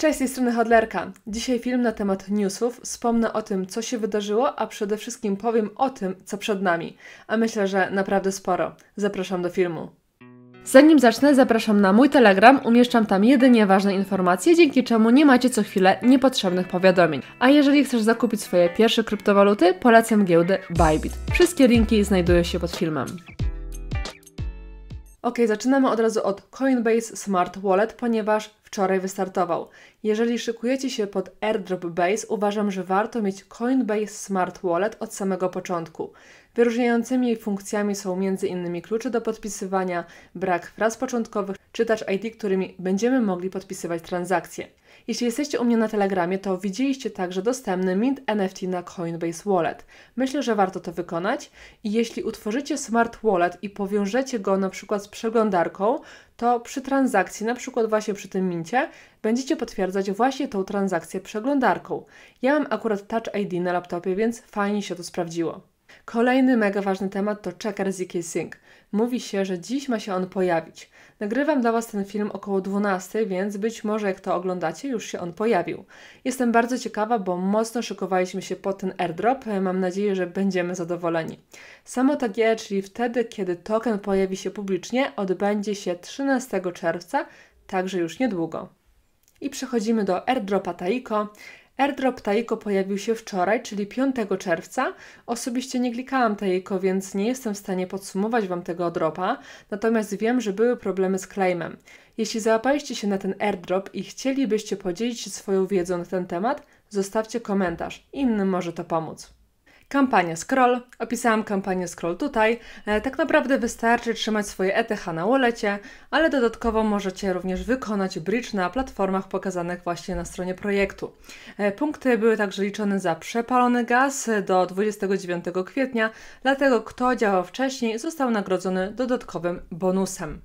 Cześć, z tej strony Hodlerka. Dzisiaj film na temat newsów. Wspomnę o tym, co się wydarzyło, a przede wszystkim powiem o tym, co przed nami. A myślę, że naprawdę sporo. Zapraszam do filmu. Zanim zacznę, zapraszam na mój Telegram. Umieszczam tam jedynie ważne informacje, dzięki czemu nie macie co chwilę niepotrzebnych powiadomień. A jeżeli chcesz zakupić swoje pierwsze kryptowaluty, polecam giełdę Bybit. Wszystkie linki znajdują się pod filmem. Ok, zaczynamy od razu od Coinbase Smart Wallet, ponieważ wczoraj wystartował. Jeżeli szykujecie się pod Airdrop Base, uważam, że warto mieć Coinbase Smart Wallet od samego początku. Wyróżniającymi funkcjami są m.in. klucze do podpisywania, brak fraz początkowych czy ID, którymi będziemy mogli podpisywać transakcje. Jeśli jesteście u mnie na Telegramie, to widzieliście także dostępny Mint NFT na Coinbase Wallet. Myślę, że warto to wykonać i jeśli utworzycie smart wallet i powiążecie go na przykład z przeglądarką, to przy transakcji, na przykład właśnie przy tym mincie, będziecie potwierdzać właśnie tą transakcję przeglądarką. Ja mam akurat Touch ID na laptopie, więc fajnie się to sprawdziło. Kolejny mega ważny temat to checker ZK Sync. Mówi się, że dziś ma się on pojawić. Nagrywam dla Was ten film około 12, więc być może jak to oglądacie, już się on pojawił. Jestem bardzo ciekawa, bo mocno szykowaliśmy się po ten airdrop. Mam nadzieję, że będziemy zadowoleni. Samo TG, tak czyli wtedy, kiedy token pojawi się publicznie, odbędzie się 13 czerwca, także już niedługo. I przechodzimy do airdropa Taiko. Airdrop Taiko pojawił się wczoraj, czyli 5 czerwca. Osobiście nie klikałam Taiko, więc nie jestem w stanie podsumować Wam tego dropa, natomiast wiem, że były problemy z claimem. Jeśli załapaliście się na ten airdrop i chcielibyście podzielić się swoją wiedzą na ten temat, zostawcie komentarz, innym może to pomóc. Kampania Scroll. Opisałam kampanię Scroll tutaj. E, tak naprawdę wystarczy trzymać swoje ETH na wallecie, ale dodatkowo możecie również wykonać bridge na platformach pokazanych właśnie na stronie projektu. E, punkty były także liczone za przepalony gaz do 29 kwietnia, dlatego kto działał wcześniej został nagrodzony dodatkowym bonusem.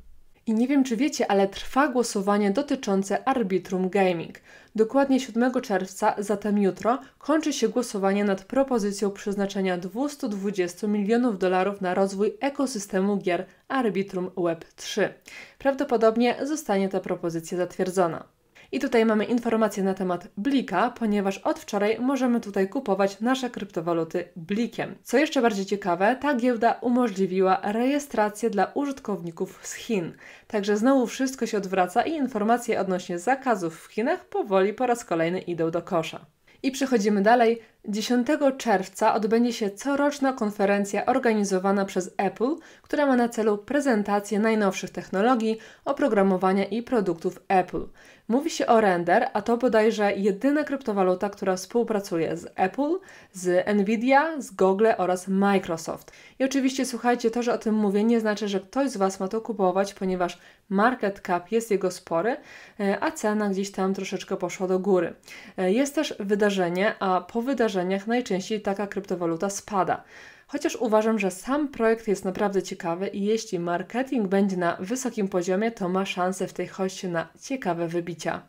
I nie wiem, czy wiecie, ale trwa głosowanie dotyczące Arbitrum Gaming. Dokładnie 7 czerwca, zatem jutro, kończy się głosowanie nad propozycją przeznaczenia 220 milionów dolarów na rozwój ekosystemu gier Arbitrum Web 3. Prawdopodobnie zostanie ta propozycja zatwierdzona. I tutaj mamy informacje na temat Blika, ponieważ od wczoraj możemy tutaj kupować nasze kryptowaluty Blikiem. Co jeszcze bardziej ciekawe, ta giełda umożliwiła rejestrację dla użytkowników z Chin. Także znowu wszystko się odwraca i informacje odnośnie zakazów w Chinach powoli po raz kolejny idą do kosza. I przechodzimy dalej. 10 czerwca odbędzie się coroczna konferencja organizowana przez Apple, która ma na celu prezentację najnowszych technologii, oprogramowania i produktów Apple. Mówi się o Render, a to bodajże jedyna kryptowaluta, która współpracuje z Apple, z Nvidia, z Google oraz Microsoft. I oczywiście słuchajcie, to, że o tym mówię, nie znaczy, że ktoś z Was ma to kupować, ponieważ market cap jest jego spory, e, a cena gdzieś tam troszeczkę poszła do góry. E, jest też wydarzenie, a po wydarzeniu wydarzeniach najczęściej taka kryptowaluta spada. Chociaż uważam, że sam projekt jest naprawdę ciekawy i jeśli marketing będzie na wysokim poziomie, to ma szansę w tej hoście na ciekawe wybicia.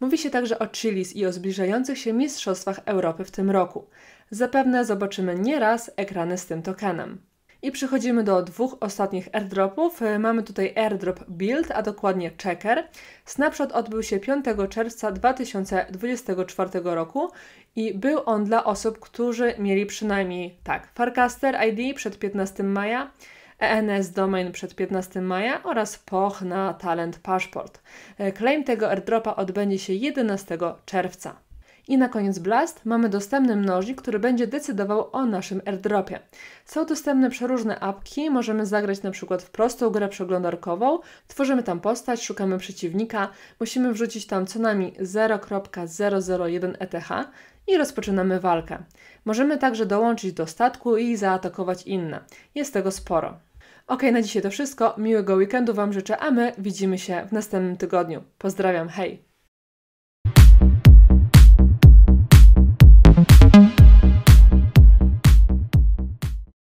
Mówi się także o Chilis i o zbliżających się Mistrzostwach Europy w tym roku. Zapewne zobaczymy nieraz ekrany z tym tokenem. I przechodzimy do dwóch ostatnich airdropów. E, mamy tutaj airdrop build, a dokładnie checker. Snapshot odbył się 5 czerwca 2024 roku i był on dla osób, którzy mieli przynajmniej tak Farcaster ID przed 15 maja, ENS Domain przed 15 maja oraz POCH na Talent Paszport. E, claim tego airdropa odbędzie się 11 czerwca. I na koniec Blast mamy dostępny mnożnik, który będzie decydował o naszym airdropie. Są dostępne przeróżne apki, możemy zagrać na przykład w prostą grę przeglądarkową, tworzymy tam postać, szukamy przeciwnika, musimy wrzucić tam co najmniej 0.001 ETH i rozpoczynamy walkę. Możemy także dołączyć do statku i zaatakować inne. Jest tego sporo. Ok, na dzisiaj to wszystko. Miłego weekendu Wam życzę, a my widzimy się w następnym tygodniu. Pozdrawiam, hej!